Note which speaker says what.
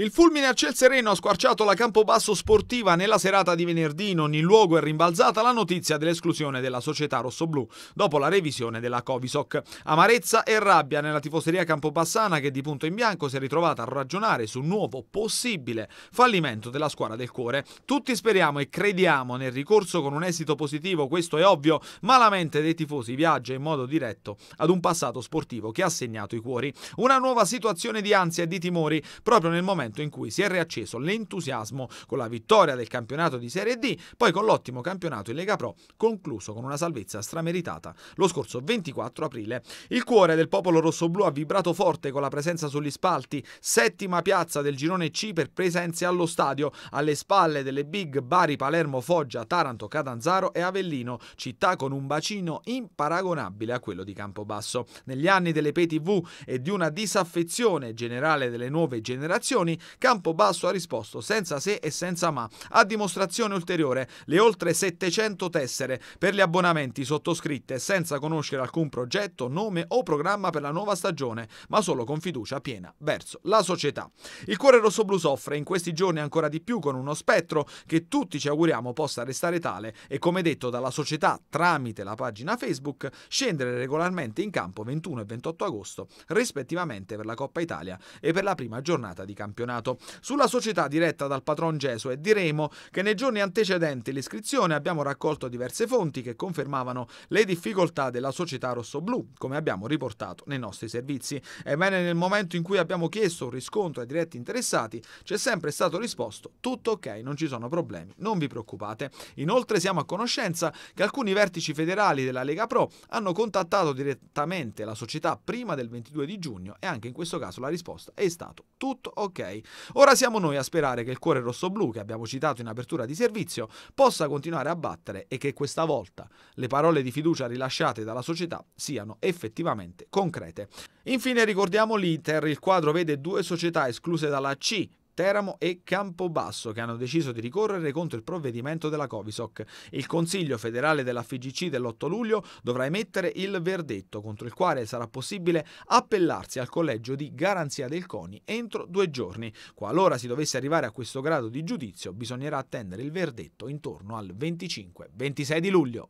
Speaker 1: Il fulmine a ciel sereno ha squarciato la Campobasso Sportiva nella serata di venerdì. In ogni luogo è rimbalzata la notizia dell'esclusione della società rossoblù dopo la revisione della Covisoc. Amarezza e rabbia nella tifoseria campobassana che di punto in bianco si è ritrovata a ragionare su un nuovo possibile fallimento della squadra del cuore. Tutti speriamo e crediamo nel ricorso con un esito positivo, questo è ovvio, ma la mente dei tifosi viaggia in modo diretto ad un passato sportivo che ha segnato i cuori. Una nuova situazione di ansia e di timori proprio nel momento momento in cui si è riacceso l'entusiasmo con la vittoria del campionato di Serie D, poi con l'ottimo campionato in Lega Pro concluso con una salvezza strameritata lo scorso 24 aprile. Il cuore del popolo rossoblù ha vibrato forte con la presenza sugli spalti, settima piazza del girone C per presenze allo stadio, alle spalle delle big Bari, Palermo, Foggia, Taranto, Catanzaro e Avellino, città con un bacino imparagonabile a quello di Campobasso. Negli anni delle PTV e di una disaffezione generale delle nuove generazioni, Campobasso ha risposto senza se e senza ma. A dimostrazione ulteriore, le oltre 700 tessere per gli abbonamenti sottoscritte senza conoscere alcun progetto, nome o programma per la nuova stagione, ma solo con fiducia piena verso la società. Il cuore rossoblu soffre in questi giorni ancora di più con uno spettro che tutti ci auguriamo possa restare tale e come detto dalla società tramite la pagina Facebook scendere regolarmente in campo 21 e 28 agosto rispettivamente per la Coppa Italia e per la prima giornata di campionato campionato. Sulla società diretta dal patron Gesu è diremo che nei giorni antecedenti l'iscrizione abbiamo raccolto diverse fonti che confermavano le difficoltà della società rossoblù, come abbiamo riportato nei nostri servizi. Ebbene, nel momento in cui abbiamo chiesto un riscontro ai diretti interessati, c'è sempre stato risposto tutto ok, non ci sono problemi, non vi preoccupate. Inoltre siamo a conoscenza che alcuni vertici federali della Lega Pro hanno contattato direttamente la società prima del 22 di giugno e anche in questo caso la risposta è stata tutto ok europei. Ora siamo noi a sperare che il cuore rossoblu, che abbiamo citato in apertura di servizio, possa continuare a battere e che questa volta le parole di fiducia rilasciate dalla società siano effettivamente concrete. Infine ricordiamo l'Inter, il quadro vede due società escluse dalla C, Teramo e Campobasso che hanno deciso di ricorrere contro il provvedimento della Covisoc. Il Consiglio federale della FGC dell'8 luglio dovrà emettere il verdetto contro il quale sarà possibile appellarsi al collegio di garanzia del CONI entro due giorni. Qualora si dovesse arrivare a questo grado di giudizio bisognerà attendere il verdetto intorno al 25-26 di luglio.